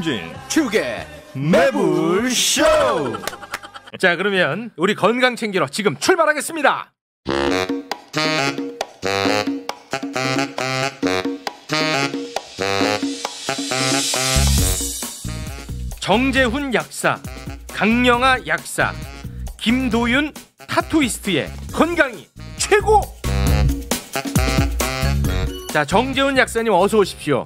김경진 축의 매불쇼 자 그러면 우리 건강 챙기러 지금 출발하겠습니다 정재훈 약사 강영아 약사 김도윤 타투이스트의 건강이 최고 자 정재훈 약사님 어서 오십시오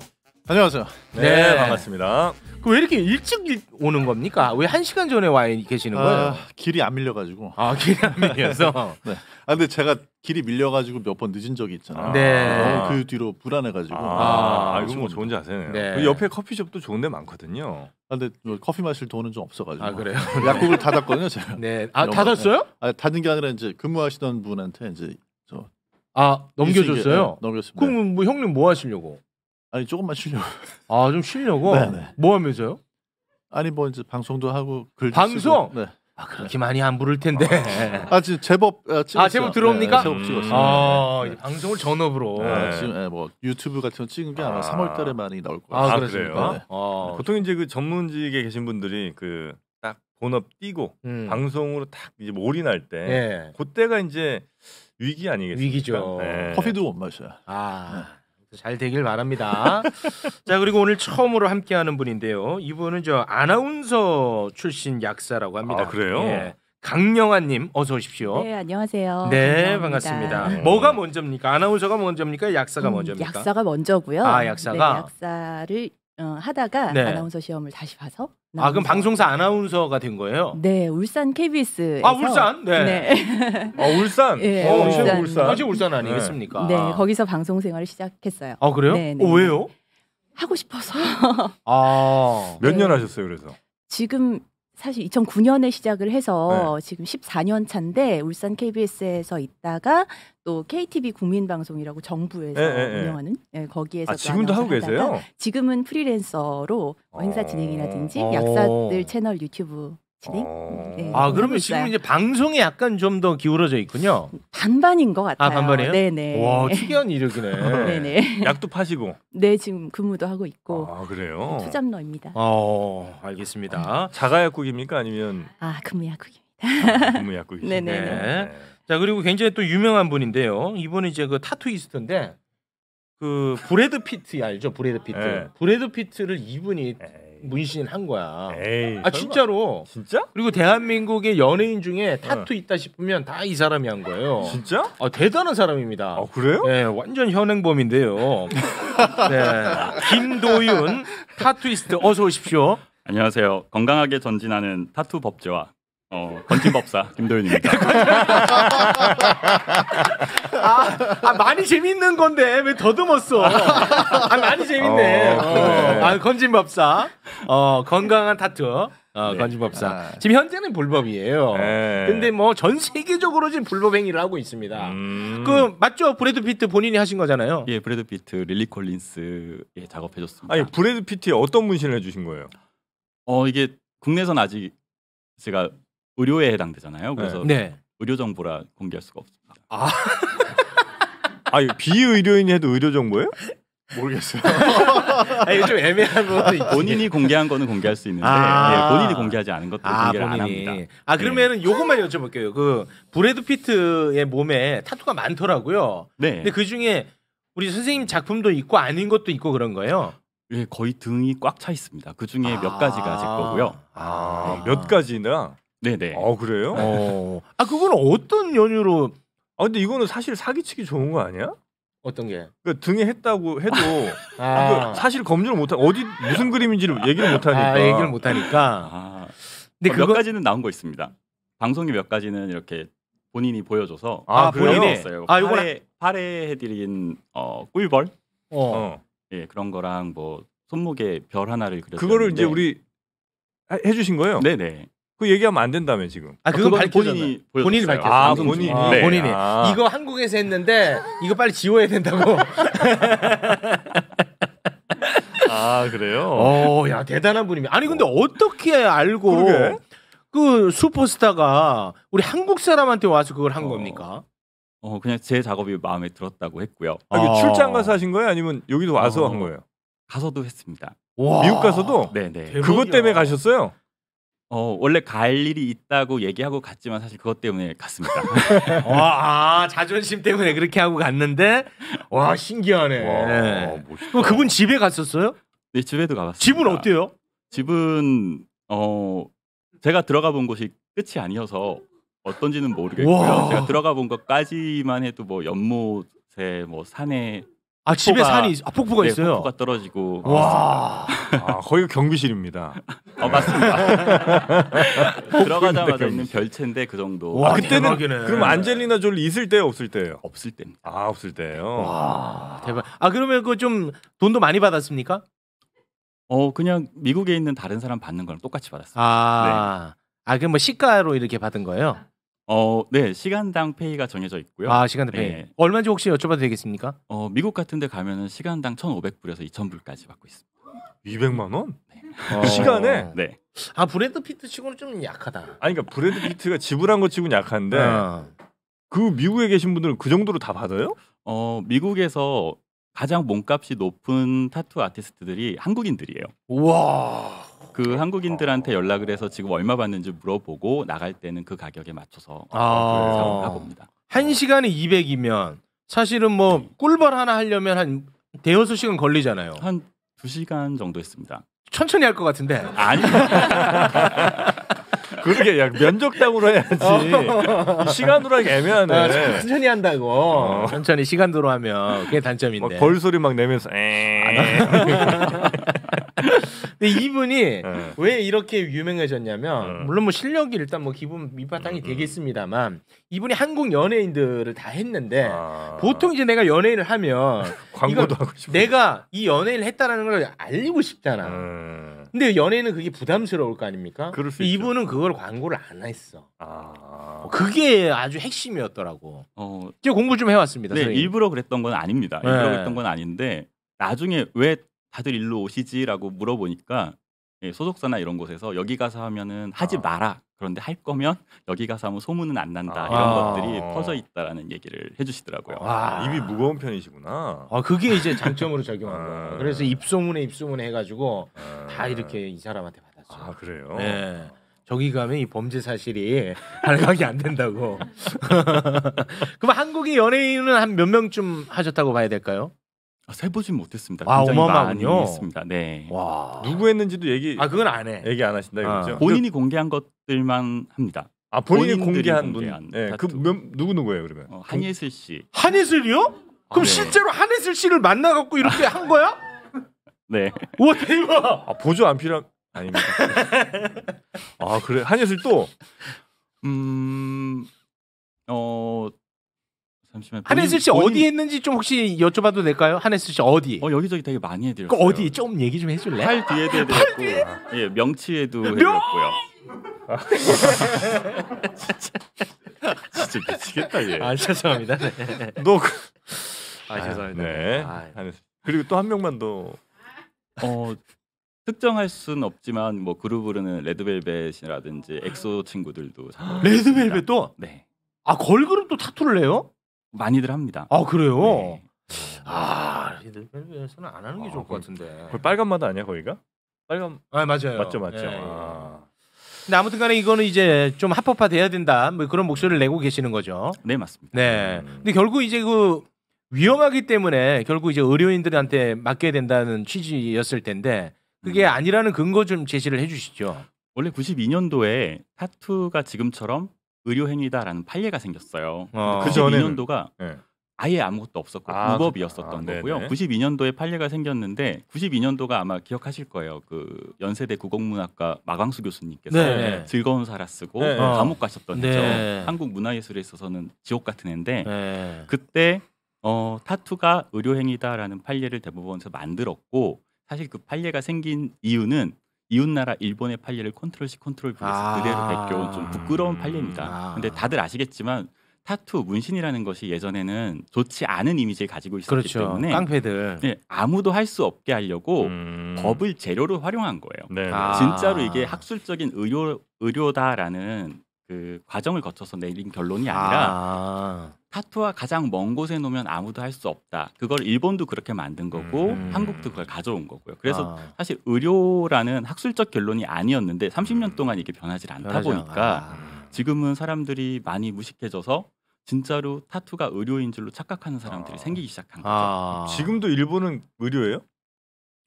안녕하세요. 네, 네. 반갑습니다. 그왜 이렇게 일찍 오는 겁니까? 왜 한 시간 전에 와 계시는 아, 거예요? 아, 길이 안 밀려가지고. 아, 기념이어서. 네. 네. 아 근데 제가 길이 밀려가지고 몇 번 늦은 적이 있잖아요. 네. 아. 그 뒤로 불안해가지고. 아, 아, 아 이거 뭐 좋은 자세요 네. 그 옆에 커피숍도 좋은 데 많거든요. 아, 근데 뭐 커피 마실 돈은 좀 없어가지고. 아, 그래요? 약국을 닫았거든요 제가. 네. 아, 닫았어요? 아, 닫은 게 아니라 이제 근무하시던 분한테 이제 저 아, 넘겨줬어요? 네, 넘겼습니다. 그럼 뭐 형님 뭐 하시려고? 아니 조금만 쉬려고. 아좀 쉬려고. 네네. 네. 뭐 하면서요? 아니 뭐 이제 방송도 하고 글 방송. 쓰고. 네. 아 그렇게 많이 안 부를 텐데. 아 지금 제법 아, 찍었어요. 아 제법 들어옵니까? 네, 제법 찍었어요. 아 네. 방송을 전업으로. 네. 지금 네, 뭐 유튜브 같은 거 찍은 게 아마 3월달에 아. 많이 나올 거예요. 아, 아 그래요? 아. 네. 아, 보통 이제 그 전문직에 계신 분들이 그딱 본업 뛰고 음. 방송으로 딱 이제 몰인할 때, 네. 그때가 이제 위기 아니겠습니까? 위기죠. 네. 커피도 못 마셔. 아. 네. 그 잘 되길 바랍니다. 자 그리고 오늘 처음으로 함께하는 분인데요. 이분은 저 아나운서 출신 약사라고 합니다. 아 그래요? 예. 강영아님 어서 오십시오. 네 안녕하세요. 네 반갑습니다. 반갑습니다. 네. 뭐가 먼저입니까? 아나운서가 먼저입니까? 약사가 음, 먼저입니까? 약사가 먼저고요. 아 약사가 네, 약사를 어, 하다가 네. 아나운서 시험을 다시 봐서 아 그럼 방송사 아나운서가 된 거예요? 네 울산 KBS 아 울산 네, 네. 어, 울산 네, 어, 울산 울산 사실 울산 네. 아니겠습니까? 네, 아. 거기서 방송 생활을 시작했어요. 아 그래요? 네, 네. 어, 왜요? 하고 싶어서 아몇 년 하셨어요 그래서? 지금 사실 2009년에 시작을 해서 네. 지금 14년 차인데 울산 KBS에서 있다가 또 KTV 국민방송이라고 정부에서 네, 네, 운영하는 거기에서 아, 지금도 하고 계세요? 지금은 프리랜서로 어... 행사 진행이라든지 어... 약사들 채널 유튜브 진행. 어... 네, 아 그러면 지금 이제 방송이 약간 좀 더 기울어져 있군요. 반반인 것 같아요. 아 반반이에요? 네네. 와 특이한 이력이네. 네네. 약도 파시고. 네 지금 근무도 하고 있고. 아 그래요? 네, 투잡러입니다. 어 알겠습니다. 아, 자가 약국입니까 아니면? 아 근무 약국입니다. 아, 근무 약국이시 네네. 네. 자 그리고 굉장히 또 유명한 분인데요. 이분은 이제 그 타투이스트인데 그 브래드 피트 알죠? 브래드 피트. 네. 브래드 피트를 이분이 에이. 네. 문신한 거야. 에이, 아 설마? 진짜로. 진짜? 그리고 대한민국의 연예인 중에 타투 어. 있다 싶으면 다 이 사람이 한 거예요. 진짜? 아 대단한 사람입니다. 아 그래요? 네, 완전 현행범인데요. 네, 김도윤 타투이스트 어서 오십시오. 안녕하세요. 건강하게 전진하는 타투 법제와 어, 건진법사 김도윤입니다. 아, 아, 많이 재밌는 건데 왜 더듬었어? 아, 많이 재밌네. 어, 그 아, 건진법사. 어, 건강한 타투. 어, 네. 건진법사. 아. 지금 현재는 불법이에요. 네. 근데 뭐 전 세계적으로 지금 불법 행위를 하고 있습니다. 음. 그 맞죠? 브래드 피트 본인이 하신 거잖아요. 예, 브래드 피트 릴리 콜린스 예, 작업해 줬습니다. 아니, 브래드 피트에 어떤 문신을 해 주신 거예요? 어, 이게 국내선 아직 제가 의료에 해당되잖아요. 그래서 네. 네. 의료 정보라 공개할 수가 없습니다. 아, 아니 비의료인 해도 의료 정보예요? 모르겠어요. 아, 이거 좀 애매한 부분 본인이 공개한 거는 공개할 수 있는데 아~ 예, 본인이 공개하지 않은 것도 아, 공개를 본인이. 안 합니다. 아 그러면은 네. 요것만 여쭤볼게요. 그 브래드 피트의 몸에 타투가 많더라고요. 네. 근데 그 중에 우리 선생님 작품도 있고 아닌 것도 있고 그런 거예요. 예, 거의 등이 꽉 차 있습니다. 그 중에 몇 가지가 제 아. 거고요. 아, 네. 몇 가지나? 네네. 어 그래요? 네. 어. 아 그건 어떤 연유로? 아 근데 이거는 사실 사기치기 좋은 거 아니야? 어떤 게? 그 등에 했다고 해도 아. 아 그 사실 검증을 못하 고 어디 무슨 그림인지를 얘기를 못하니까. 아, 얘기를 못하니까. 아. 아. 근데 어, 그거... 몇 가지는 나온 거 있습니다. 방송에 몇 가지는 이렇게 본인이 보여줘서 아 본인이 어요아 요거 팔에, 팔에 해드린 어 꿀벌. 어. 어. 예 그런 거랑 뭐 손목에 별 하나를 그렸. 그거를 이제 우리 해주신 거예요? 네네. 그 얘기하면 안 된다며 지금. 아, 아 그건 본인이 본인이 밝혔어아 본인이 아, 본인이 아. 이거 한국에서 했는데 이거 빨리 지워야 된다고. 아 그래요? 어야 대단한 분입니다. 아니 근데 어. 어떻게 알고 그러게? 그 슈퍼스타가 우리 한국 사람한테 와서 그걸 한 어. 겁니까? 어 그냥 제 작업이 마음에 들었다고 했고요. 아, 아. 출장 가서 하신 거예요? 아니면 여기도 와서 어. 한 거예요? 가서도 했습니다. 와. 미국 가서도 네네 네. 대박이야. 그것 때문에 가셨어요? 어 원래 갈 일이 있다고 얘기하고 갔지만 사실 그것 때문에 갔습니다. 와 아, 자존심 때문에 그렇게 하고 갔는데 와 아, 신기하네. 와, 네. 멋있다. 그분 집에 갔었어요? 네 집에도 가봤어요. 집은 어때요? 집은 어 제가 들어가 본 곳이 끝이 아니어서 어떤지는 모르겠고요. 와. 제가 들어가 본 것까지만 해도 뭐 연못에 뭐 산에 아 집에 산이 아, 폭포가 네, 있어요. 폭포가 떨어지고 와 아, 거기가 경비실입니다. 어 맞습니다. 들어가자마자 네. 있는 별채인데 그 정도. 와 아, 그때는 대박이네. 그럼 안젤리나 졸 있을 때 없을 때요 없을 때. 아 없을 때요. 와 대박. 아 그러면 그 좀 돈도 많이 받았습니까? 어 그냥 미국에 있는 다른 사람 받는 거랑 똑같이 받았어요. 아, 네. 아 그럼 뭐 시가로 이렇게 받은 거예요? 어, 네 시간당 페이가 정해져 있고요. 아 시간당 페이 네. 얼마인지 혹시 여쭤봐도 되겠습니까? 어 미국 같은데 가면은 시간당 1,500불에서 2,000불까지 받고 있습니다. 200만 원? 어. 시간에 네. 아 브래드 피트 치고는 좀 약하다. 아니 그러니까 브래드 피트가 지불한 거 치고는 약한데 어. 그 미국에 계신 분들은 그 정도로 다 받아요? 어 미국에서 가장 몸값이 높은 타투 아티스트들이 한국인들이에요. 와. 그 한국인들한테 연락을 해서 지금 얼마 받는지 물어보고 나갈 때는 그 가격에 맞춰서 아. 사업을 해봅니다. 한 네. 시간에 200이면 사실은 뭐 꿀벌 하나 하려면 한 대여섯 시간 걸리잖아요. 한 2시간 정도 했습니다. 천천히 할 것 같은데. 아니. 그러게 야 면적당으로 해야지 어. 시간으로 하기 애매하네. 아, 천천히 한다고. 어. 천천히 시간으로 하면 그게 단점인데. 벌 소리 막 내면서. 아, 에 근데 이분이 네. 왜 이렇게 유명해졌냐면 예. 물론 뭐 실력이 일단 뭐 기본 밑바탕이 음, 음. 되겠습니다만 이분이 한국 연예인들을 다 했는데 아... 보통 이제 내가 연예인을 하면 광고도 하고 싶어. 내가 이 연예인을 했다라는 걸 알리고 싶잖아. 음... 근데 연예인은 그게 부담스러울 거 아닙니까? 그럴 수 이분은 있죠. 그걸 광고를 안 했어. 아... 어, 그게 아주 핵심이었더라고. 어... 이제 공부 좀 해왔습니다. 네, 선생님. 일부러 그랬던 건 아닙니다. 네. 일부러 그랬던 건 아닌데 나중에 왜 다들 일로 오시지라고 물어보니까 예, 소속사나 이런 곳에서 여기 가서 하면은 하지 아. 마라. 그런데 할 거면 여기 가서 하면 소문은 안 난다. 아. 이런 것들이 퍼져 있다라는 얘기를 해주시더라고요. 와. 입이 무거운 편이시구나. 아 그게 이제 장점으로 적용한 거예요. 아. 그래서 입소문에 입소문에 해가지고 아. 다 이렇게 이 사람한테 받았죠. 아 그래요? 네. 저기 가면 이 범죄 사실이 발각이 안 된다고. 그럼 한국의 연예인은 한 몇 명쯤 하셨다고 봐야 될까요? 아, 세보진 못했습니다. 아, 어마어마군요. 있습니다. 네. 와. 누구 했는지도 얘기 아 그건 안 해. 얘기 안 하신다 아. 이거죠. 아. 본인이 공개한 것들만 합니다. 아 본인이 공개한 분. 네. 그 몇, 누구 누구예요 그러면? 어, 한예슬 씨. 한예슬이요? 아, 그럼 네. 실제로 한예슬 씨를 만나 갖고 이렇게 한 거야? 네. 와 대박. 아 보조 안 필요한 아닙니다. 아 그래 한예슬 또. 음. 어 잠시만. 한혜슬 씨 본인, 어디 본인... 했는지 좀 혹시 여쭤봐도 될까요? 한혜슬 씨 어디? 어 여기저기 되게 많이 해드렸어요. 그 어디 좀 얘기 좀 해줄래? 팔 뒤에도 해드렸고, 예 명치에도 해드렸고요. 진짜 미치겠다 얘. 아 죄송합니다. 네. 너. 그... 아, 아 죄송합니다. 네. 네. 아, 예. 그리고 또 한 명만 더. 어 특정할 순 없지만 뭐 그룹으로는 레드벨벳이라든지 엑소 친구들도 레드벨벳도 네. 아 걸그룹도 타투를 내요 많이들 합니다. 아 그래요? 네. 아 리드벨에서는 안 하는 게 아, 좋을 것 같은데. 그빨간마 아니야 거기가? 빨간. 아 맞아요. 맞죠 맞죠. 예. 아. 근데 아무튼간에 이거는 이제 좀 합법화 돼야 된다 뭐 그런 목소리를 내고 계시는 거죠. 네 맞습니다. 네. 음. 근데 결국 이제 그 위험하기 때문에 결국 이제 의료인들한테 맡겨야 된다는 취지였을 텐데 그게 음. 아니라는 근거 좀 제시를 해주시죠. 원래 92년도에 타투가 지금처럼 의료행위다라는 판례가 생겼어요. 아, 그전에 92년도가 네. 예. 아예 아무것도 없었고 아, 무법이었었던 아, 거고요. 네네. 92년도에 판례가 생겼는데 92년도가 아마 기억하실 거예요. 그 연세대 국어문학과 마광수 교수님께서 네네. 네. 즐거운 사라 쓰고 네네. 뭐 감옥 가셨던 네. 해죠. 한국 문화예술에 있어서는 지옥 같은 해인데 네. 그때 어, 타투가 의료행위다라는 판례를 대법원에서 만들었고 사실 그 판례가 생긴 이유는 이웃나라 일본의 판례를 컨트롤C 컨트롤 V에서 아~ 그대로 베껴온 좀 부끄러운 판례입니다. 아~ 근데 다들 아시겠지만 타투 문신이라는 것이 예전에는 좋지 않은 이미지를 가지고 있었기 그렇죠. 때문에 깡패들 네, 아무도 할 수 없게 하려고 음... 법을 재료로 활용한 거예요. 네, 네. 아... 진짜로 이게 학술적인 의료 의료다라는 그 과정을 거쳐서 내린 결론이 아. 아니라 아. 타투와 가장 먼 곳에 놓으면 아무도 할 수 없다. 그걸 일본도 그렇게 만든 거고 음. 한국도 그걸 가져온 거고요. 그래서 아. 사실 의료라는 학술적 결론이 아니었는데 30년 음. 동안 이게 변하질 않다 변하지 보니까 아. 지금은 사람들이 많이 무식해져서 진짜로 타투가 의료인 줄로 착각하는 사람들이 아. 생기기 시작한 아. 거죠. 지금도 일본은 의료예요?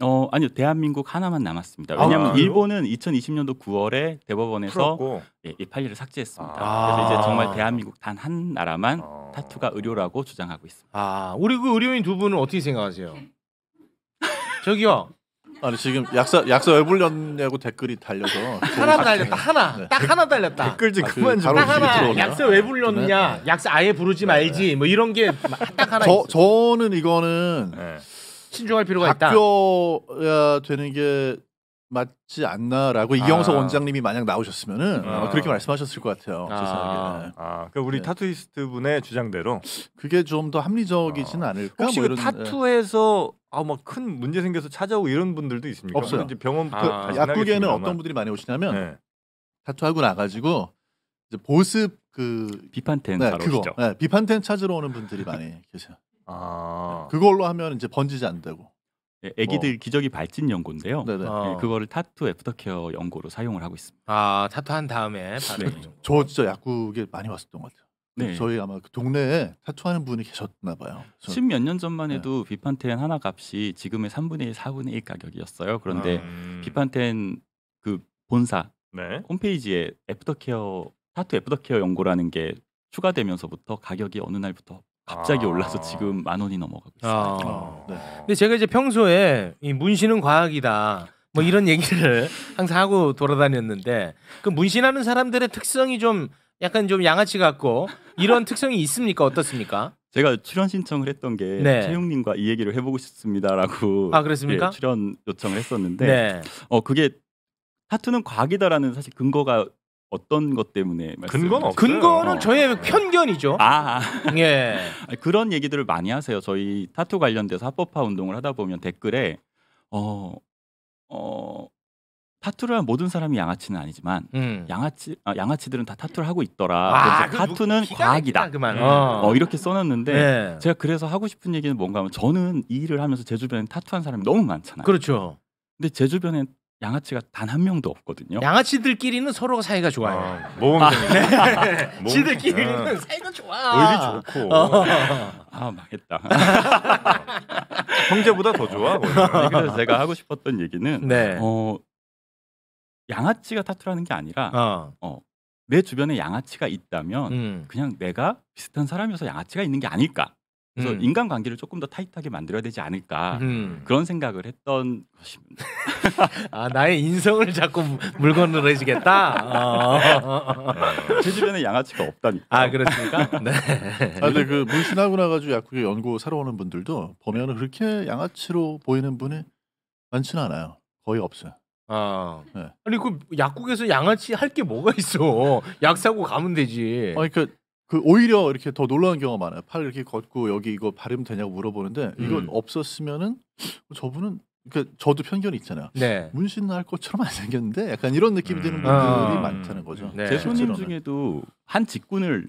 어 아니요 대한민국 하나만 남았습니다. 아, 왜냐하면 그 일본은 2020년도 9월에 대법원에서 예, 이 판례를 삭제했습니다. 아. 그래서 이제 정말 대한민국 단 한 나라만 아. 타투가 의료라고 주장하고 있습니다. 아 우리 그 의료인 두 분은 어떻게 생각하세요? 저기요 아니 지금 약사 약사 왜 불렸냐고 댓글이 달려서 하나 달렸다 하나 네. 딱 하나 달렸다 댓글 좀 아, 그 그만 좀 하나 약사 왜 불렸냐 네. 약사 아예 부르지 네, 네. 말지 뭐 이런 게 딱 하나 저 있어요. 저는 이거는 네. 신중할 필요가 있다. 바뀌어야 되는 게 맞지 않나라고 아. 이경석 원장님이 만약 나오셨으면은 아. 그렇게 말씀하셨을 것 같아요. 아. 세상에. 아, 그 우리 네. 타투이스트 분의 주장대로 그게 좀 더 합리적이진 아. 않을까? 혹시 뭐 그 이런, 예. 타투에서 네. 아, 아막 뭐 큰 문제 생겨서 찾아오고 이런 분들도 있습니까? 없어요. 이제 병원 그 아, 약국에는 어떤 분들이 많이 오시냐면 네. 타투하고 나가지고 이제 보습 그 비판텐 네, 찾으 네, 비판텐 찾으러 오는 분들이 많이 계세요. 아. 그걸로 하면 이제 번지지 안 되고. 네, 애기들 어. 기저귀 발진 연고인데요. 네네. 예, 어. 그거를 타투 애프터케어 연고로 사용을 하고 있습니다. 아 타투 한 다음에 바로 네. 저 진짜 약국에 많이 왔었던 것 같아요. 네. 저희 아마 그 동네에 타투하는 분이 계셨나 봐요. 십몇 년 전만 네. 해도 비판텐 하나 값이 지금의 3분의 1, 4분의 1 가격이었어요. 그런데 음. 비판텐 그 본사 네. 홈페이지에 애프터케어 타투 애프터케어 연고라는 게 추가되면서부터 가격이 어느 날부터 갑자기 아. 올라서 지금 만 원이 넘어가고 있어요. 아. 네. 네. 근데 제가 이제 평소에 이 문신은 과학이다. 뭐 이런 얘기를 항상 하고 돌아다녔는데 그 문신하는 사람들의 특성이 좀 약간 좀 양아치 같고 이런 특성이 있습니까? 어떻습니까? 제가 출연 신청을 했던 게 네. 채용님과 이 얘기를 해보고 싶습니다라고 아 그렇습니까? 예, 출연 요청을 했었는데 네. 어 그게 타투는 과학이다라는 사실 근거가 어떤 것 때문에 근거는 근거는 어. 저희의 네. 편견이죠. 아, 아. 예. 그런 얘기들을 많이 하세요. 저희 타투 관련돼서 합법화 운동을 하다 보면 댓글에 어, 어 타투를 한 모든 사람이 양아치는 아니지만 음. 양아치 아, 양아치들은 다 타투를 하고 있더라. 아, 그 타투는 과학이다. 그만. 음. 어. 어. 이렇게 써놨는데 네. 제가 그래서 하고 싶은 얘기는 뭔가 하면 저는 이 일을 하면서 제 주변에 타투한 사람이 너무 많잖아요. 그렇죠. 근데 제 주변에 양아치가 단 한 명도 없거든요. 양아치들끼리는 서로 사이가 좋아요. 아, 모범 아, 네. 지들끼리는 사이가 좋아. 오히 좋고. 어. 아 망했다. 형제보다 더 좋아. 아니, 네, 그래서 제가 하고 싶었던 얘기는 네. 어, 양아치가 타투라는 게 아니라 어. 어, 내 주변에 양아치가 있다면 음. 그냥 내가 비슷한 사람이어서 양아치가 있는 게 아닐까. 그래서 음. 인간관계를 조금 더 타이트하게 만들어야 되지 않을까 음. 그런 생각을 했던 것입니다. 아 나의 인성을 자꾸 물건으로 해주겠다. 어. 제 주변에 양아치가 없다니까. 아 그렇습니까? 네. 아, 근데 그 물신하고 나가지고 약국에 연구 사러 오는 분들도 보면 그렇게 양아치로 보이는 분이 많지 않아요. 거의 없어요. 아. 네. 아니 그 약국에서 양아치 할 게 뭐가 있어? 약 사고 가면 되지. 아니 그그 오히려 이렇게 더 놀라운 경우가 많아요. 팔 이렇게 걷고 여기 이거 바르면 되냐고 물어보는데 이건 음. 없었으면은 저분은 그러니까 저도 편견이 있잖아요. 네. 문신 날 것처럼 안 생겼는데 약간 이런 느낌이 드는 음. 분들이 아. 많다는 거죠. 네. 제 손님 중에도 한 직군을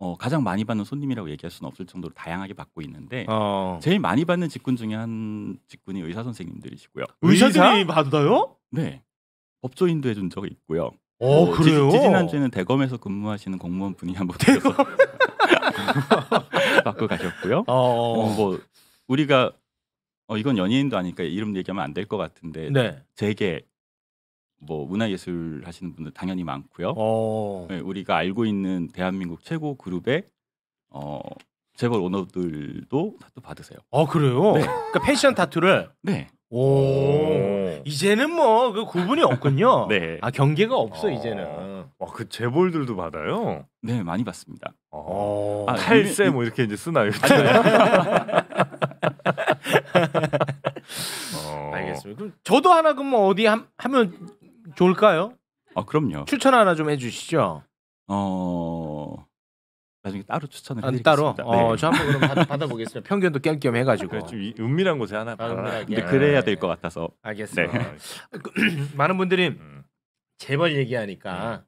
어, 가장 많이 받는 손님이라고 얘기할 수는 없을 정도로 다양하게 받고 있는데 어. 제일 많이 받는 직군 중에 한 직군이 의사 선생님들이시고요. 의사들이 의사? 받아요? 네. 법조인도 해준 적이 있고요. 어, 뭐 그래요 지난주에는 대검에서 근무하시는 공무원 분이 한번 대서 바꿔 가셨고요. 어, 어. 어, 뭐 우리가 어 이건 연예인도 아니니까 이름 얘기하면 안 될 것 같은데 네. 되게 뭐 문화예술 하시는 분들 당연히 많고요. 어. 네, 우리가 알고 있는 대한민국 최고 그룹의 어 재벌 오너들도 타투 받으세요. 아 그래요? 네. 그러니까 패션 타투를 네. 오. 이제는 뭐 그 구분이 없군요. 네. 아 경계가 없어 아. 이제는. 와그 재벌들도 받아요. 네 많이 받습니다 아, 어. 아, 아 탈세 뭐 이렇게 이제 쓰나요? 어. 알겠습니다. 그럼 저도 하나 그럼 뭐 어디 함, 하면 좋을까요? 아 그럼요. 추천 하나 좀 해주시죠. 어 나중에 따로 추천을 안 따로. 네. 어, 저 한번 그럼 받, 아보겠습니다평균도 껴겸 해가지고. 그래, 좀 은밀한 곳에 하나 아 근데 그래야 될것 네. 같아서. 알겠어요. 네. 그, 많은 분들이 음. 재벌 얘기하니까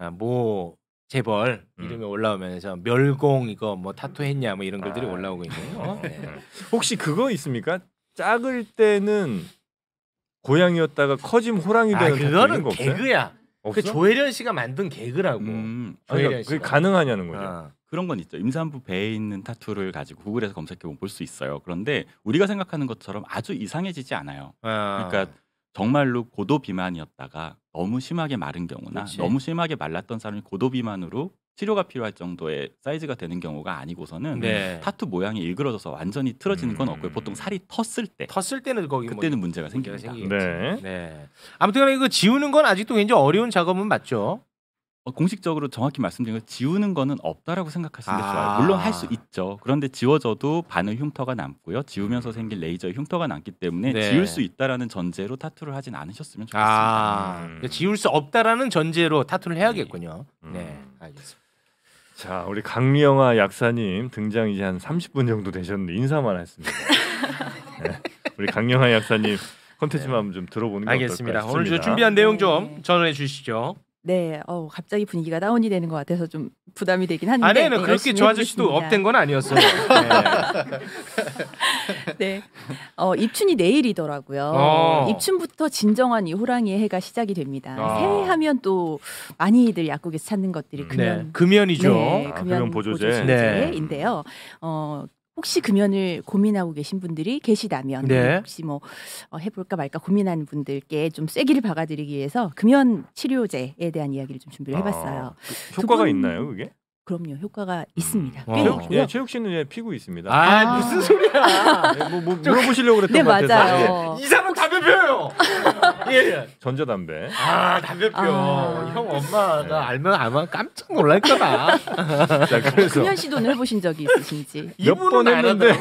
음. 아, 뭐 재벌 음. 이름이 올라오면서 멸공 이거 뭐 타투했냐 뭐 이런 글들이 아. 올라오고 있네요. 어? 네. 혹시 그거 있습니까? 작을 때는 고양이였다가 커지면 호랑이 아, 되는 아, 그거는 개그야. 그 없어? 그 조혜련 씨가 만든 개그라고. 음, 조혜련 그러 그러니까 그게 가 가능하냐는 거죠. 아. 그런 건 있죠. 임산부 배에 있는 타투를 가지고 구글에서 검색해 보면 볼 수 있어요. 그런데 우리가 생각하는 것처럼 아주 이상해지지 않아요. 아. 그러니까 정말로 고도 비만이었다가 너무 심하게 마른 경우나 그치. 너무 심하게 말랐던 사람이 고도 비만으로 치료가 필요할 정도의 사이즈가 되는 경우가 아니고서는 네. 타투 모양이 일그러져서 완전히 틀어지는 건 없고요. 보통 음. 살이 텄을 때 텄을 때는 거기 뭐 그때는 뭐 문제가 생깁니다. 네. 네. 아무튼 이거 지우는 건 아직도 굉장히 어려운 작업은 맞죠. 어, 공식적으로 정확히 말씀드린 건 지우는 거는 없다라고 생각하시는 게 좋아요. 아. 물론 할 수 있죠. 그런데 지워져도 반응 흉터가 남고요. 지우면서 음. 생긴 레이저 흉터가 남기 때문에 네. 지울 수 있다라는 전제로 타투를 하진 않으셨으면 좋겠습니다. 아. 음. 지울 수 없다라는 전제로 타투를 음. 해야겠군요. 네, 음. 네 알겠습니다. 자, 우리 강미영아 약사님 등장 이제 한 30분 정도 되셨는데 인사만 했습니다. 네. 우리 강미영아 약사님 네. 컨텐츠만 네. 좀 들어보는 게 알겠습니다. 어떨까 싶습니다. 오늘 준비한 내용 좀 네. 전해 주시죠. 네, 어 갑자기 분위기가 다운이 되는 것 같아서 좀 부담이 되긴 한데. 아니에 네, 그렇게 저 아저씨도 업된 건 아니었어요. 네. 네, 어 입춘이 내일이더라고요. 어. 입춘부터 진정한 이 호랑이의 해가 시작이 됩니다. 어. 아. 새해하면 또 많이들 약국에서 찾는 것들이 음. 금연, 네. 금연이죠. 네, 아, 금연 아, 보조제. 네. 인데요 어, 혹시 금연을 고민하고 계신 분들이 계시다면 네. 혹시 뭐 어, 해볼까 말까 고민하는 분들께 좀 쐐기를 박아드리기 위해서 금연 치료제에 대한 이야기를 좀 준비를 아, 해봤어요. 아, 효과가 분, 있나요 그게? 그럼요 효과가 음. 있습니다. 어. 꽤 어. 있고요. 예, 최욱 씨는 예, 피고 있습니다. 아, 아. 무슨 소리야? 예, 뭐, 뭐 물어보시려고 그랬던 네, 것 같아서. 맞아요. 예. 이 사람 담배 피워요. 예, 예, 전자담배. 아 담배 피워. 아. 형 엄마가 네. 알면 아마 깜짝 놀랄 거다. 금연 시도는 해보신 적이 있으신지? 몇 번 했는데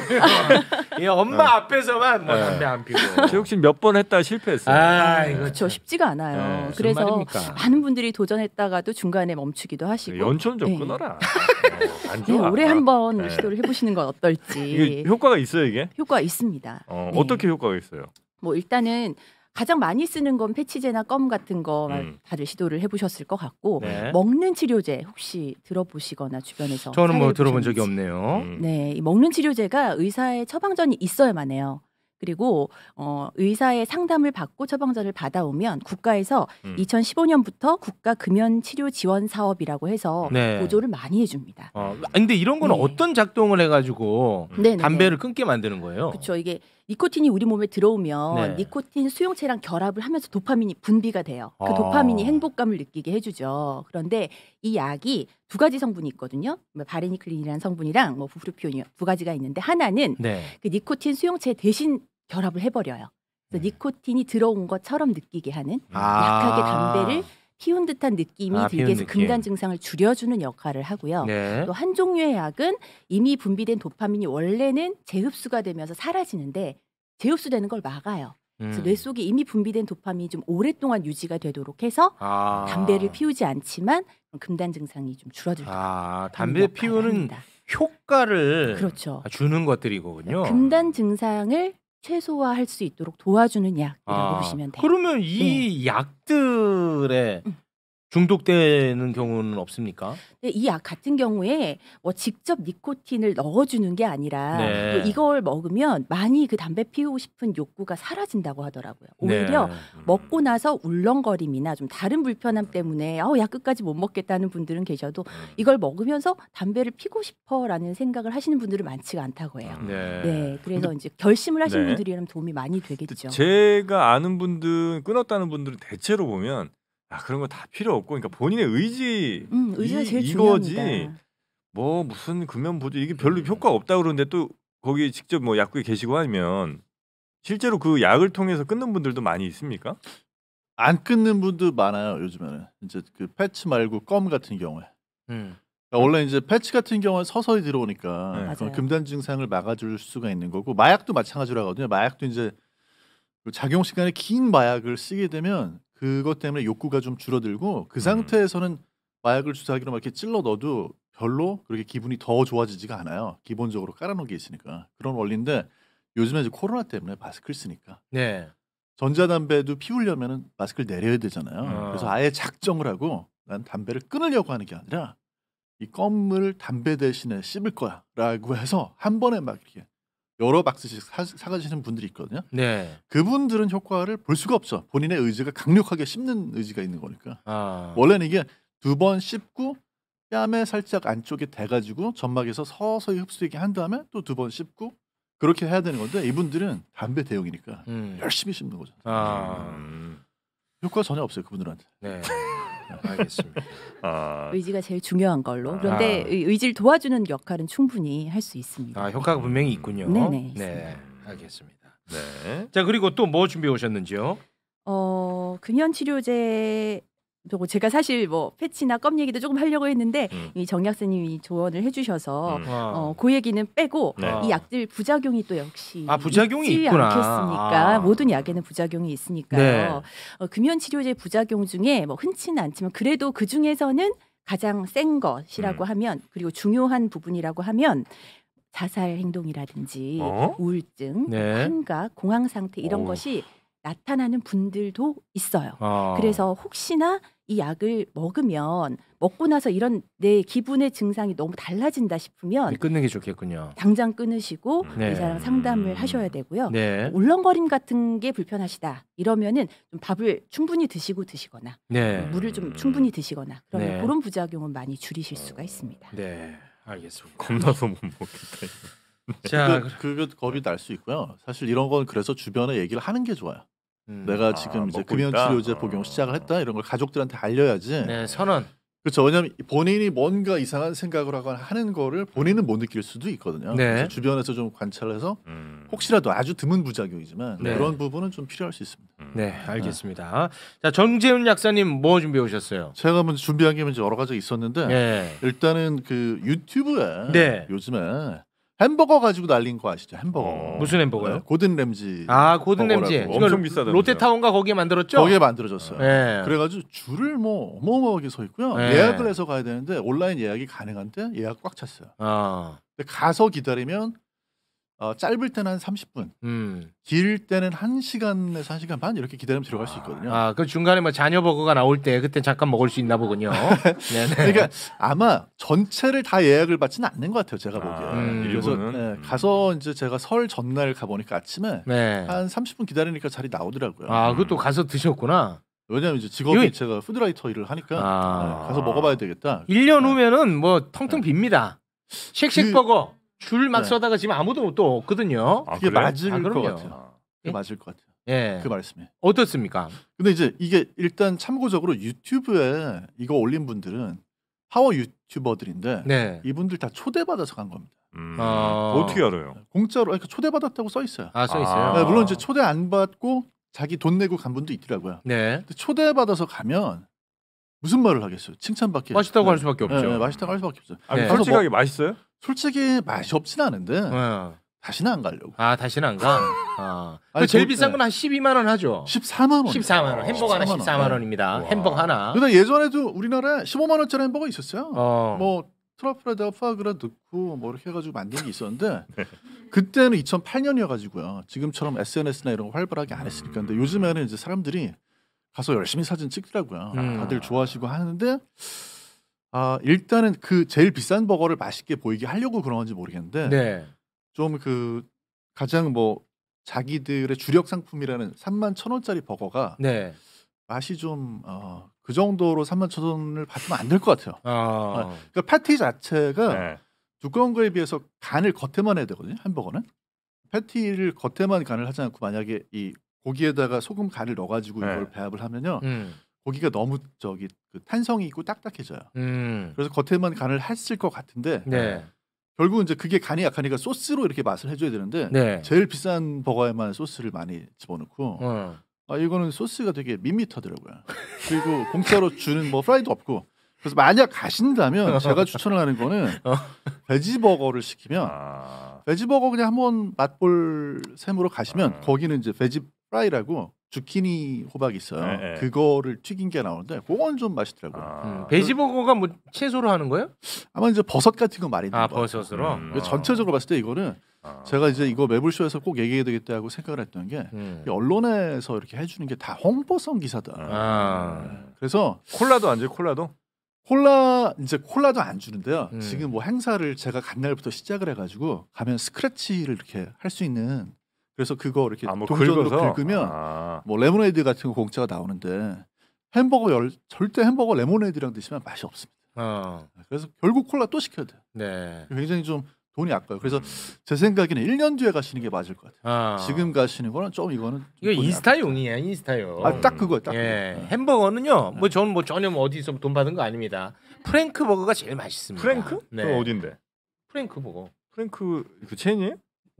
예, 엄마 어. 앞에서만 뭐 네. 담배 안 피고. 최욱 씨 몇 번 했다 실패했어요. 아 음, 그렇죠 쉽지가 않아요. 그래서 많은 분들이 도전했다가도 중간에 멈추기도 하시고. 연천 좀 끊어라. 어, 안 좋아. 올해 한번 네. 시도를 해보시는 건 어떨지. 효과가 있어요 이게? 효과가 있습니다. 어, 네. 어떻게 효과가 있어요? 뭐 일단은 가장 많이 쓰는 건 패치제나 껌 같은 거 음. 다들 시도를 해보셨을 것 같고 네. 먹는 치료제 혹시 들어보시거나 주변에서 저는 뭐 들어본 적이 없네요. 음. 네, 먹는 치료제가 의사의 처방전이 있어야만 해요. 그리고 어, 의사의 상담을 받고 처방전을 받아오면 국가에서 음. 2015년부터 국가 금연 치료 지원 사업이라고 해서 네. 보조를 많이 해줍니다. 어, 아, 근데 이런 거는 네. 어떤 작동을 해가지고 음. 네, 네, 네 담배를 끊게 만드는 거예요? 그렇죠. 이게 니코틴이 우리 몸에 들어오면 네. 니코틴 수용체랑 결합을 하면서 도파민이 분비가 돼요. 그 아. 도파민이 행복감을 느끼게 해주죠. 그런데 이 약이 두 가지 성분이 있거든요. 뭐 바레니클린이라는 성분이랑 뭐 부프로피온이 두 가지가 있는데 하나는 네. 그 니코틴 수용체 대신 결합을 해버려요. 그래서 음. 니코틴이 들어온 것처럼 느끼게 하는 아~ 약하게 담배를 피운 듯한 느낌이 아, 들게 해서 금단 증상을 줄여주는 역할을 하고요. 네. 또한 종류의 약은 이미 분비된 도파민이 원래는 재흡수가 되면서 사라지는데 재흡수되는 걸 막아요. 그래서 음. 뇌 속에 이미 분비된 도파민이 좀 오랫동안 유지가 되도록 해서 아. 담배를 피우지 않지만 금단 증상이 좀 줄어들고 아, 담배 피우는 합니다. 효과를 그렇죠. 주는 것들이거든요. 그러니까 금단 증상을 최소화할 수 있도록 도와주는 약이라고 아, 보시면 돼요. 그러면 이 네. 약들의 음. 중독되는 경우는 없습니까? 네, 이약 같은 경우에 뭐 직접 니코틴을 넣어주는 게 아니라 네. 이걸 먹으면 많이 그 담배 피우고 싶은 욕구가 사라진다고 하더라고요. 네. 오히려 네. 먹고 나서 울렁거림이나 좀 다른 불편함 때문에 어, 약 끝까지 못 먹겠다는 분들은 계셔도 음. 이걸 먹으면서 담배를 피고 싶어라는 생각을 하시는 분들은 많지가 않다고 해요. 네, 네 그래서 이제 결심을 하신 네. 분들이라면 도움이 많이 되겠죠. 제가 아는 분들 끊었다는 분들은 대체로 보면 아 그런 거 다 필요 없고 그러니까 본인의 의지 음, 의지가 이, 제일 거지중요합니뭐 무슨 금연 보조 이게 별로 음. 효과 없다 그러는데 또 거기 직접 뭐 약국에 계시고 하면 실제로 그 약을 통해서 끊는 분들도 많이 있습니까? 안 끊는 분도 많아요 요즘에는 이제 그 패치 말고 껌 같은 경우에 음. 그러니까 원래 이제 패치 같은 경우는 서서히 들어오니까 네. 금단 증상을 막아줄 수가 있는 거고 마약도 마찬가지로 하거든요 마약도 이제 그 작용 시간에 긴 마약을 쓰게 되면 그것 때문에 욕구가 좀 줄어들고 그 음. 상태에서는 마약을 주사기로 막 이렇게 찔러 넣어도 별로 그렇게 기분이 더 좋아지지가 않아요. 기본적으로 깔아놓은 게 있으니까 그런 원리인데 요즘에 이제 코로나 때문에 마스크를 쓰니까 네. 전자담배도 피우려면 마스크를 내려야 되잖아요. 어. 그래서 아예 작정을 하고 난 담배를 끊으려고 하는 게 아니라 이 껌을 담배 대신에 씹을 거야라고 해서 한 번에 막 이렇게 여러 박스씩 사, 사가시는 분들이 있거든요. 네. 그분들은 효과를 볼 수가 없죠. 본인의 의지가 강력하게 씹는 의지가 있는 거니까. 아. 원래는 이게 두 번 씹고 뺨에 살짝 안쪽에 대가지고 점막에서 서서히 흡수되게 한 다음에 또 두 번 씹고 그렇게 해야 되는 건데 이분들은 담배 대용이니까 음. 열심히 씹는 거죠. 아. 효과 전혀 없어요 그분들한테. 네. 아, 알겠습니다. 아... 의지가 제일 중요한 걸로. 아. 그런데 아... 의지를 도와주는 역할은 충분히 할 수 있습니다. 아, 효과가 분명히 있군요. 네네. 네, 알겠습니다. 네. 자, 그리고 또 뭐 준비해 오셨는지요? 어, 금연치료제 그리고 제가 사실 뭐 패치나 껌 얘기도 조금 하려고 했는데 음. 이 정약사님이 조언을 해주셔서 음. 아. 어, 그 얘기는 빼고 네. 이 약들 부작용이 또 역시 아 부작용이 있지 있구나. 않겠습니까? 아. 모든 약에는 부작용이 있으니까요. 네. 어, 금연 치료제 부작용 중에 뭐 흔치는 않지만 그래도 그 중에서는 가장 센 것이라고 음. 하면 그리고 중요한 부분이라고 하면 자살 행동이라든지 어? 우울증, 네. 환각, 공황 상태 이런 오. 것이 나타나는 분들도 있어요. 아. 그래서 혹시나 이 약을 먹으면 먹고 나서 이런 내 기분의 증상이 너무 달라진다 싶으면 끊는 게 좋겠군요. 당장 끊으시고 음. 네. 의사람 상담을 음. 하셔야 되고요. 네. 울렁거림 같은 게 불편하시다 이러면은 좀 밥을 충분히 드시고 드시거나 네. 물을 좀 충분히 드시거나 그러면 네. 그런 부작용은 많이 줄이실 수가 어. 있습니다. 네, 알겠습니다. 겁나서 못 먹겠다. 자, 그 그, 그 겁이 날 수 있고요. 사실 이런 건 그래서 주변에 얘기를 하는 게 좋아요. 음. 내가 아, 지금 아, 이제 금연 치료제 어. 복용 시작을 했다 이런 걸 가족들한테 알려야지. 네, 선언. 그렇죠. 왜냐하면 본인이 뭔가 이상한 생각을 하거나 하는 거를 본인은 못 느낄 수도 있거든요. 네. 주변에서 좀 관찰해서 음. 혹시라도 아주 드문 부작용이지만 네. 그런 부분은 좀 필요할 수 있습니다. 음. 네, 네. 알겠습니다. 네. 자, 정재훈 약사님 뭐 준비해 오셨어요? 제가 먼저 준비한 게 여러 가지 있었는데 네. 일단은 그 유튜브에 네. 요즘에 햄버거 가지고 날린 거 아시죠? 햄버거. 어. 무슨 햄버거요? 네, 고든 램지. 아 고든 램지. 엄청 비싸다. 롯데타운과 거기에 만들었죠? 거기에 만들어졌어요. 네. 그래가지고 줄을 뭐 어마어마하게 서 있고요. 네. 예약을 해서 가야 되는데 온라인 예약이 가능한데 예약 꽉 찼어요. 아. 근 가서 기다리면 어, 짧을 때는 한 30분, 음. 길 때는 한시간에서한시간반 이렇게 기다리면 들어갈 수 아, 있거든요. 아, 그 중간에 뭐 자녀 버거가 나올 때 그때 잠깐 먹을 수 있나 보군요. 네, 네 그러니까 아마 전체를 다 예약을 받지는 않는 것 같아요. 제가 보기에. 아, 음. 그래서 네, 음. 가서 이제 제가 설 전날 가보니까 아침에 네. 한 30분 기다리니까 자리 나오더라고요. 아, 그것도 음. 가서 드셨구나. 왜냐면 이제 직업이 이 제가 푸드라이터 일을 하니까 아... 네, 가서 먹어봐야 되겠다. 1년 후면은 뭐 텅텅 네. 빕니다. 쉑쉑버거. 그... 줄막 네. 서다가 지금 아무도 또 없거든요. 아, 그게 그래요? 맞을 아, 것 같아요. 아, 그 예? 맞을 것 같아요. 예. 그 말씀에. 어떻습니까? 근데 이제 이게 일단 참고적으로 유튜브에 이거 올린 분들은 파워 유튜버들인데 네. 이분들 다 초대받아서 간 겁니다. 음. 아... 어떻게 알아요? 공짜로 그러니까 초대받았다고 써 있어요. 아, 써 있어요. 네, 물론 아. 이제 초대 안 받고 자기 돈 내고 간 분도 있더라고요. 네. 초대받아서 가면 무슨 말을 하겠어요? 칭찬받기 네. 네, 맛있다고 할 수밖에 없죠. 맛있다고 할 수밖에 없죠. 아, 솔직하게 뭐... 맛있어요? 솔직히 맛이 없진 않은데 네. 다시는 안 가려고. 아 다시는 안 가. 아. 제일 저, 비싼 건 한 12만 원 하죠. 14만 원. 14만 원. 햄버거 14만 하나 14만 원. 원입니다. 네. 와. 햄버거 하나. 근데 예전에도 우리나라에 15만 원짜리 햄버거 있었어요. 어. 뭐 트러플에다가 파그라 넣고 뭐 이렇게 해가지고 만든 게 있었는데 그때는 2008년이어가지고요. 지금처럼 SNS나 이런 거 활발하게 안 했으니까. 근데 요즘에는 이제 사람들이 가서 열심히 사진 찍더라고요. 음. 다들 좋아하시고 하는데 아 일단은 그 제일 비싼 버거를 맛있게 보이게 하려고 그런지 모르겠는데 네. 좀 그 가장 뭐 자기들의 주력 상품이라는 3만 천 원짜리 버거가 네. 맛이 좀그 어, 그 정도로 3만 천 원을 받으면 안 될 것 같아요. 아. 어. 아, 그러니까 패티 자체가 네. 두꺼운 거에 비해서 간을 겉에만 해야 되거든요. 햄버거는 패티를 겉에만 간을 하지 않고 만약에 이 고기에다가 소금 간을 넣어가지고 네. 이걸 배합을 하면요. 음. 고기가 너무 저기 그 탄성이 있고 딱딱해져요. 음. 그래서 겉에만 간을 했을 것 같은데 네. 결국은 이제 그게 간이 약하니까 소스로 이렇게 맛을 해줘야 되는데 네. 제일 비싼 버거에만 소스를 많이 집어넣고 어. 아 이거는 소스가 되게 밋밋하더라고요. 그리고 공짜로 주는 뭐 프라이도 없고 그래서 만약 가신다면 제가 추천을 하는 거는 어. 돼지 버거를 시키면 아. 돼지 버거 그냥 한번 맛볼 셈으로 가시면 어. 거기는 이제 돼지 프라이라고 주키니 호박 있어요. 네, 네. 그거를 튀긴 게 나오는데 그건 좀 맛있더라고요. 아, 음, 베지버거가 뭐 채소로 하는 거예요? 아마 이제 버섯 같은 거말이아 버섯으로. 음, 어. 전체적으로 봤을 때 이거는 어. 제가 이제 이거 매불쇼에서 꼭 얘기해야 되겠다 하고 생각을 했던 게 음. 언론에서 이렇게 해주는 게 다 홍보성 기사다. 아. 아. 그래서 콜라도 안 줘요 콜라도? 콜라 이제 콜라도 안 주는데요. 음. 지금 뭐 행사를 제가 간 날부터 시작을 해가지고 가면 스크래치를 이렇게 할 수 있는 그래서 그거 이렇게 아, 뭐 동전으로 긁어서? 긁으면 아. 뭐 레모네이드 같은 거 공짜가 나오는데 햄버거 열, 절대 햄버거 레모네이드랑 드시면 맛이 없습니다. 어. 네, 그래서 결국 콜라 또 시켜야 돼요. 네. 굉장히 좀 돈이 아까요. 그래서 음. 제 생각에는 1년 뒤에 가시는 게 맞을 것 같아요. 아. 지금 가시는 거는 좀 이거는 이거 인스타용이야 인스타용. 아딱 아, 그거야. 딱 예. 그거. 네. 햄버거는요. 뭐 네. 뭐 저는 뭐 전혀 뭐 어디서 돈 받은 거 아닙니다. 프랭크 버거가 제일 맛있습니다. 프랭크? 네. 그 어딘데? 프랭크 버거. 프랭크 그 체인이?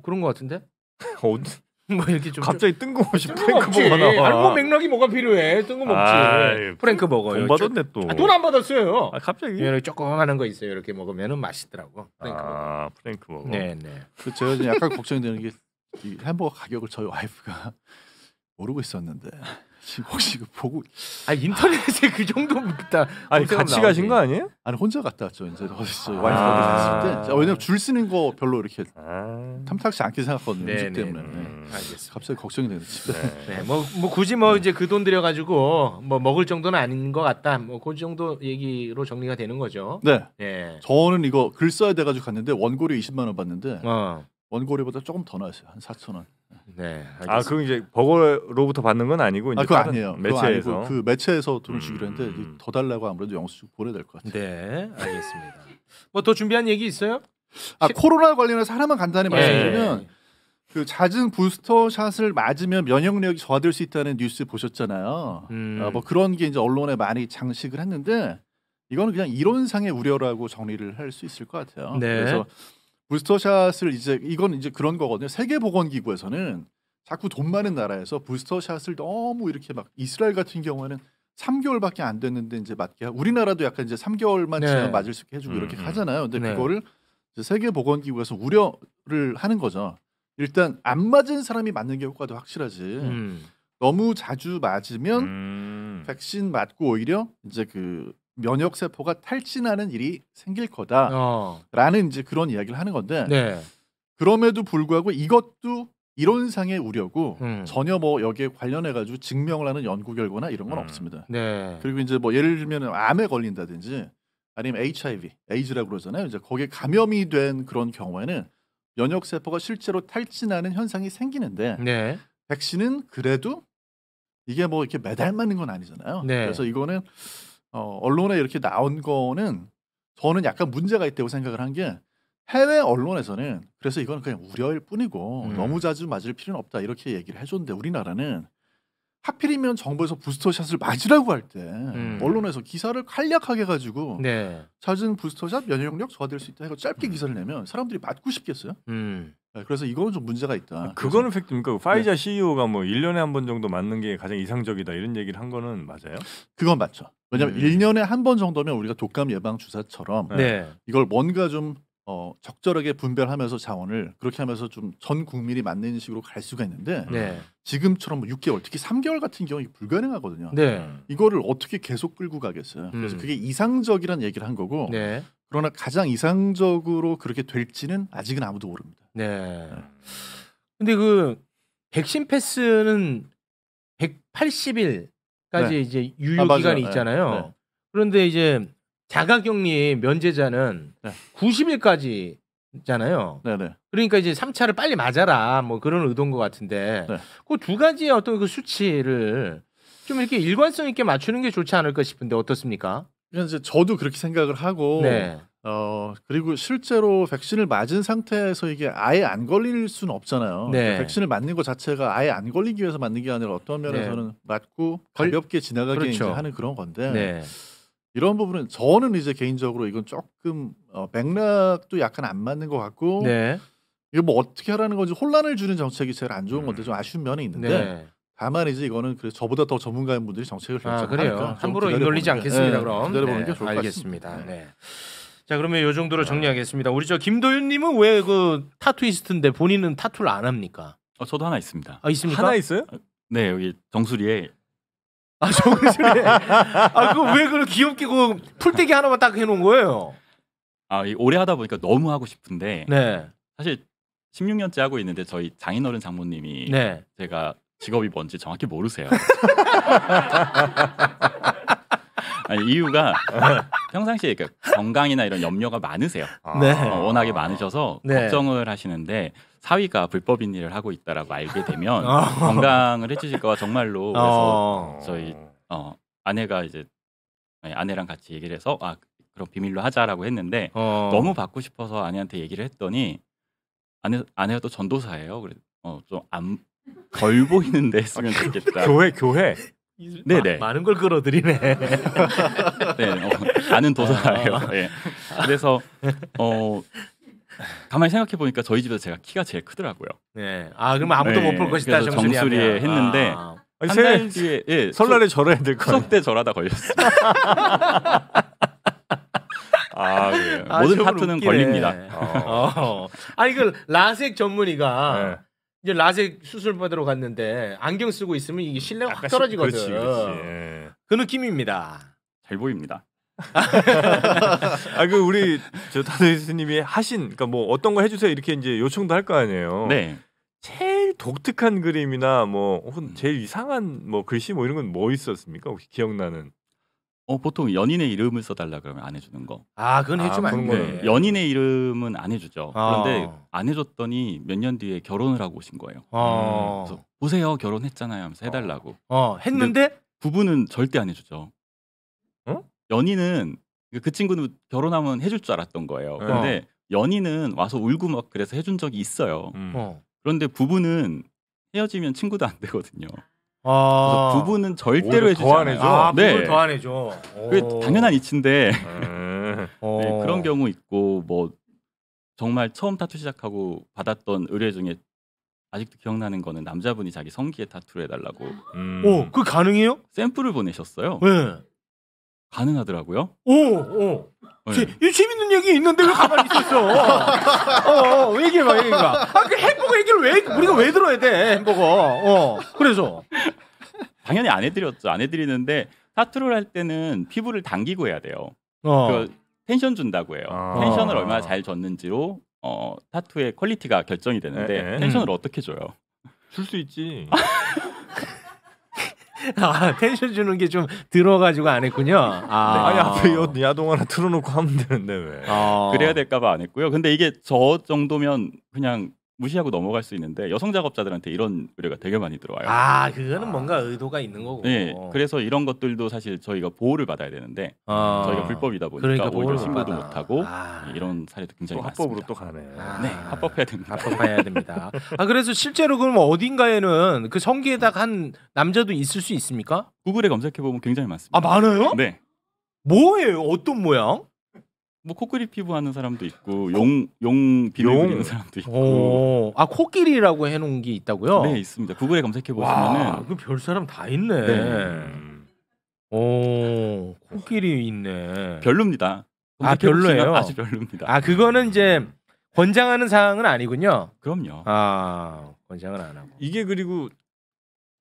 그런 거 같은데? 어디 뭐 이렇게 좀 갑자기 뜬금없이 뜬금없지. 뭐 나와. 알고 맥락이 뭐가 필요해? 뜬금없지. 아이, 프랭크 버거요. 돈 받았네 또. 아, 돈안 받았어요. 아, 갑자기. 이렇게 조그만한 거 있어요. 이렇게 먹으면은 맛있더라고. 프랭크 아, 버거. 프랭크 버거. 네, 네. 그 제가 약간 걱정되는 이게이 햄버거 가격을 저희 와이프가 모르고 있었는데 지금 혹시 보고 아 인터넷에 그 정도 묻다 아니 같이 나 가신 거 아니에요? 아니 혼자 갔다 왔죠 이제 어디서 와이프가 갔을 때 왜냐면 줄 쓰는 거 별로 이렇게 아 탐탁치 않게 생각하거든요 네, 음식 네, 때문에 음. 알겠습니다. 갑자기 걱정이 되네 네뭐 뭐 굳이 뭐 이제 그 돈 들여 가지고 뭐 먹을 정도는 아닌 것 같다 뭐그 정도 얘기로 정리가 되는 거죠 네. 네 저는 이거 글 써야 돼 가지고 갔는데 원고료 20만 원 받는데 어. 원고료보다 조금 더 나왔어요 한 4천 원 네. 아, 알겠습니다. 아 그럼 이제 버거로부터 받는 건 아니고 아, 이제 아, 그거 아니에요. 매체에서 그거 그 매체에서 돈을 주기로 했는데 음. 더 달라고 아무래도 영수증 보내야 될 것 같아요. 네, 알겠습니다. 뭐 더 준비한 얘기 있어요? 아 시... 코로나 관련해서 하나만 간단히 예. 말씀드리면 예. 그 잦은 부스터 샷을 맞으면 면역력이 저하될 수 있다는 뉴스 보셨잖아요. 음. 어, 뭐 그런 게 이제 언론에 많이 장식을 했는데 이거는 그냥 이론상의 우려라고 정리를 할 수 있을 것 같아요. 네. 그래서 부스터샷을 이제 이건 이제 그런 거거든요. 세계보건기구에서는 자꾸 돈 많은 나라에서 부스터샷을 너무 이렇게 막 이스라엘 같은 경우에는 3개월밖에 안 됐는데 이제 맞게 우리나라도 약간 이제 3개월만 네. 지나면 맞을 수 있게 해주고 음, 이렇게 음. 하잖아요. 근데 네. 그거를 세계보건기구에서 우려를 하는 거죠. 일단 안 맞은 사람이 맞는 게 효과도 확실하지. 음. 너무 자주 맞으면 음. 백신 맞고 오히려 이제 그 면역 세포가 탈진하는 일이 생길 거다라는 어. 이제 그런 이야기를 하는 건데 네. 그럼에도 불구하고 이것도 이론상의 우려고 음. 전혀 뭐 여기에 관련해 가지고 증명을 하는 연구 결과나 이런 건 음. 없습니다. 네. 그리고 이제 뭐 예를 들면 암에 걸린다든지 아니면 HIV, 에이즈라고 그러잖아요. 이제 거기에 감염이 된 그런 경우에는 면역 세포가 실제로 탈진하는 현상이 생기는데 네. 백신은 그래도 이게 뭐 이렇게 매달 맞는 건 아니잖아요. 네. 그래서 이거는 어, 언론에 이렇게 나온 거는 저는 약간 문제가 있다고 생각을 한 게 해외 언론에서는 그래서 이건 그냥 우려일 뿐이고 음. 너무 자주 맞을 필요는 없다 이렇게 얘기를 해줬는데 우리나라는 하필이면 정부에서 부스터샷을 맞으라고 할때 음. 언론에서 기사를 간략하게 가지고 네. 잦은 부스터샷 면역력 저하될 수 있다 해서 짧게 음. 기사를 내면 사람들이 맞고 싶겠어요? 음. 네, 그래서 이거는 좀 문제가 있다. 아, 그거는 팩트입니까? 파이자 그 네. CEO가 뭐 1년에 한 번 정도 맞는 게 가장 이상적이다 이런 얘기를 한 거는 맞아요? 그건 맞죠. 왜냐하면 1년에 음. 한번 정도면 우리가 독감 예방 주사처럼 네. 네. 이걸 뭔가 좀 어, 적절하게 분별하면서 자원을 그렇게 하면서 좀 전 국민이 맞는 식으로 갈 수가 있는데 네. 지금처럼 6개월 뭐 특히 3개월 같은 경우 이 불가능하거든요. 네. 이거를 어떻게 계속 끌고 가겠어요. 음. 그래서 그게 이상적이라는 얘기를 한 거고 네. 그러나 가장 이상적으로 그렇게 될지는 아직은 아무도 모릅니다. 네. 근데 그 백신 패스는 180일까지 이제 아, 유효 아, 기간이 네. 있잖아요. 네. 그런데 이제 자가격리 면제자는 네. 90일까지잖아요. 네네. 그러니까 이제 3차를 빨리 맞아라 뭐 그런 의도인 것 같은데 네. 그두 가지의 어떤 그 수치를 좀 이렇게 일관성 있게 맞추는 게 좋지 않을까 싶은데 어떻습니까? 이제 저도 그렇게 생각을 하고 네. 어 그리고 실제로 백신을 맞은 상태에서 이게 아예 안 걸릴 수는 없잖아요. 네. 그러니까 백신을 맞는 것 자체가 아예 안 걸리기 위해서 맞는 게 아니라 어떤 면에서는 네. 맞고 가볍게 지나가게 그렇죠. 하는 그런 건데 네. 이런 부분은 저는 이제 개인적으로 이건 조금 어, 맥락도 약간 안 맞는 것 같고 네. 이거 뭐 어떻게 하라는 건지 혼란을 주는 정책이 제일 안 좋은 건데 음. 좀 아쉬운 면이 있는데 네. 다만 이제 이거는 그래 저보다 더 전문가인 분들이 정책을 아, 결정하니까 아, 함부로 이걸리지 않겠습니다. 네, 그럼 기려보는게 네, 좋을 알겠습니다. 것 같습니다. 네. 자 그러면 요 정도로 정리하겠습니다. 우리 저 김도윤님은 왜 그 타투이스트인데 본인은 타투를 안 합니까? 어, 저도 하나 있습니다. 아 있습니까? 하나 있어요? 네 여기 정수리에 아 정수리. 아 그거 왜 그런 귀엽게 그 풀떼기 하나만 딱 해놓은 거예요? 아이 오래 하다 보니까 너무 하고 싶은데 네. 사실 16년째 하고 있는데 저희 장인어른 장모님이 네. 제가 직업이 뭔지 정확히 모르세요. 아니, 이유가 평상시에 그러니까 건강이나 이런 염려가 많으세요. 네. 어, 워낙에 많으셔서 네. 걱정을 하시는데 사위가 불법인 일을 하고 있다라고 알게 되면 어. 건강을 해주실까 봐 정말로 어. 그래서 어. 저희 어, 아내가 이제 네, 아내랑 같이 얘기를 해서 아 그럼 비밀로 하자라고 했는데 어. 너무 받고 싶어서 아내한테 얘기를 했더니 아내 아내가 또 전도사예요. 그래 어, 좀안덜 보이는데 했으면 아, 좋겠다. 교회 교회. 네네. 마, 많은 걸 끌어들이네. 네, 어, 아는 도사예요. 아. 예. 네. 그래서 어 가만히 생각해 보니까 저희 집에서 제가 키가 제일 크더라고요. 네. 아 그러면 아무도 네. 못볼 것이다 정수리에 했는데 아. 한달 뒤에 예, 설날에 수, 절해야 될거 추석 때 절하다 걸렸어요. 아, 그래 아, 아, 모든 타투는 웃기네. 걸립니다. 어. 어. 아 이걸 그 라섹 전문의가 네. 이제 라섹 수술 받으러 갔는데 안경 쓰고 있으면 이게 신뢰가 확 떨어지거든. 예. 그 느낌입니다. 잘 보입니다. 아그 우리 저 다들 스님이 하신 그러니까 뭐 어떤 거 해주세요 이렇게 이제 요청도 할 거 아니에요. 네. 제일 독특한 그림이나 뭐 혹은 음. 제일 이상한 뭐 글씨 뭐 이런 건 뭐 있었습니까? 혹시 기억나는? 어 보통 연인의 이름을 써달라 그러면 안 해주는 거. 아 그건 해주면 아, 안 돼. 네. 연인의 이름은 안 해주죠. 아. 그런데 안 해줬더니 몇 년 뒤에 결혼을 하고 오신 거예요. 아. 그래서 보세요 결혼했잖아요 하면서 해달라고. 어, 어 했는데 부부는 절대 안 해주죠. 연인은 그, 그 친구는 결혼하면 해줄 줄 알았던 거예요. 그런데 어. 연인은 와서 울고 막 그래서 해준 적이 있어요. 음. 어. 그런데 부부는 헤어지면 친구도 안 되거든요. 아~ 부부는 절대로 해주지 않아요. 아, 네. 더안 해줘. 그 당연한 이치인데 어. 네, 그런 경우 있고 뭐 정말 처음 타투 시작하고 받았던 의뢰 중에 아직도 기억나는 거는 남자분이 자기 성기에 타투를 해달라고. 음. 오, 그 가능해요? 샘플을 보내셨어요. 네. 가능하더라고요. 오, 어, 오. 어. 네. 이 재밌는 얘기 있는데 왜 가만히 있었어? 어, 얘기해봐, 어, 얘기해봐. 아, 그 햄버거 얘기를 왜, 우리가 왜 들어야 돼, 햄버거. 어, 그래서. 당연히 안 해드렸죠. 안 해드리는데, 타투를 할 때는 피부를 당기고 해야 돼요. 어. 그 텐션 준다고 해요. 아. 텐션을 얼마나 잘 줬는지로, 어, 타투의 퀄리티가 결정이 되는데, 에, 네, 에. 네. 텐션을 음. 어떻게 줘요? 줄 수 있지. 아, 텐션 주는 게 좀 들어가지고 안 했군요. 아. 네, 니 앞에 야동 하나 틀어놓고 하면 되는데 왜? 아. 그래야 될까봐 안 했고요. 근데 이게 저 정도면 그냥 무시하고 넘어갈 수 있는데 여성 작업자들한테 이런 의뢰가 되게 많이 들어와요. 아 그거는 아. 뭔가 의도가 있는 거고. 네, 그래서 이런 것들도 사실 저희가 보호를 받아야 되는데 아. 저희가 불법이다 보니까 그러니까 오히려 신고도 못하고 아. 이런 사례도 굉장히 또 합법으로 많습니다. 또 가네. 아. 네, 합법해야 됩니다. 합법해야 됩니다. 아 그래서 실제로 그럼 어딘가에는 그 성기에다가 한 남자도 있을 수 있습니까? 구글에 검색해 보면 굉장히 많습니다. 아 많아요? 네. 뭐예요? 어떤 모양? 뭐 코끼리 피부 하는 사람도 있고 용 용 비늘 용. 그는 사람도 있고 오. 아 코끼리라고 해놓은 게 있다고요? 네 있습니다. 구글에 검색해 보시면은 그별 사람 다 있네. 네. 오 코끼리 있네. 별로입니다. 아 별로예요. 아주 별로입니다. 아 그거는 이제 권장하는 사항은 아니군요. 그럼요. 아 권장은 안 하고 이게 그리고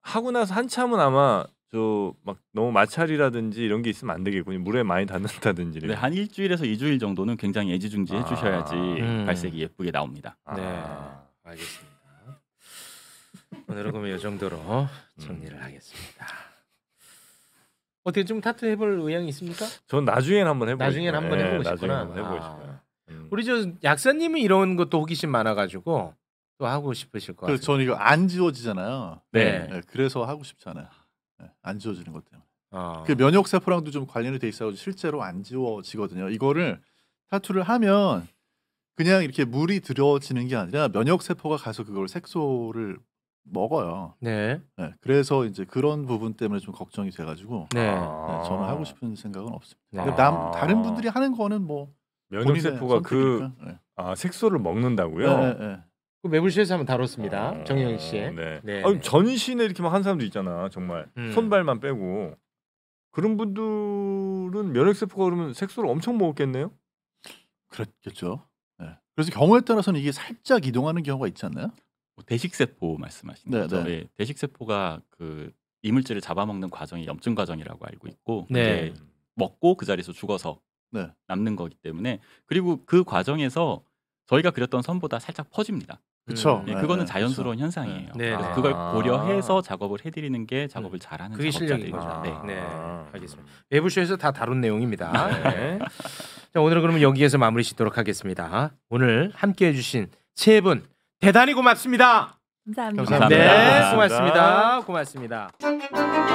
하고 나서 한참은 아마 저막 너무 마찰이라든지 이런 게 있으면 안 되겠군요. 물에 많이 닿는다든지. 네, 한 일주일에서 이주일 정도는 굉장히 애지중지 아. 해주셔야지 음. 갈색이 예쁘게 나옵니다. 아. 네, 알겠습니다. 오늘은 그러면 이 정도로 음. 정리를 음. 하겠습니다. 어떻게 좀 타투 해볼 의향이 있습니까? 전 나중엔 한번 해보고 나중엔 싶어 한번 네, 해보고 싶구나. 한번 해보고 싶어요. 아. 음. 우리 저 약사님은 이런 것도 호기심 많아가지고 또 하고 싶으실 것 그 같아요. 저는 이거 안 지워지잖아요. 네. 네. 그래서 하고 싶잖아요. 예, 안 지워지는 것 때문에. 아. 그 면역 세포랑도 좀 관련이 돼 있어서 실제로 안 지워지거든요. 이거를 타투를 하면 그냥 이렇게 물이 들어지는 게 아니라 면역 세포가 가서 그걸 색소를 먹어요. 네. 네. 그래서 이제 그런 부분 때문에 좀 걱정이 돼가지고 네. 네, 저는 하고 싶은 생각은 없습니다. 네. 남, 아. 다른 분들이 하는 거는 뭐 면역 세포가 그 네. 아, 색소를 먹는다고요? 네, 네, 그 매불쇼에서 한번 다뤘습니다. 아, 정영 씨의. 네. 네. 아, 전신에 이렇게 막 한 사람도 있잖아. 정말 음. 손발만 빼고 그런 분들은 면역세포가 그러면 색소를 엄청 먹었겠네요. 그렇겠죠. 네. 그래서 경우에 따라서는 이게 살짝 이동하는 경우가 있지 않요뭐 대식세포 말씀하신 네, 거죠. 네. 예, 대식세포가 그 이물질을 잡아먹는 과정이 염증 과정이라고 알고 있고 네. 먹고 그 자리에서 죽어서 네. 남는 거기 때문에 그리고 그 과정에서 저희가 그렸던 선보다 살짝 퍼집니다. 그렇죠. 음, 예, 네, 그거는 네. 자연스러운 그쵸. 현상이에요. 네, 그래서 네. 그걸 아. 고려해서 작업을 해드리는 게 작업을 음. 잘하는 그게 실력인 거죠. 네. 아~ 네. 네, 알겠습니다. 외부쇼에서 다 다룬 내용입니다. 네. 자, 오늘은 그러면 여기에서 마무리 짓도록 하겠습니다. 오늘 함께해 주신 세분 대단히 고맙습니다. 감사합니다. 감사합니다. 네, 고맙습니다. 고맙습니다. 고맙습니다.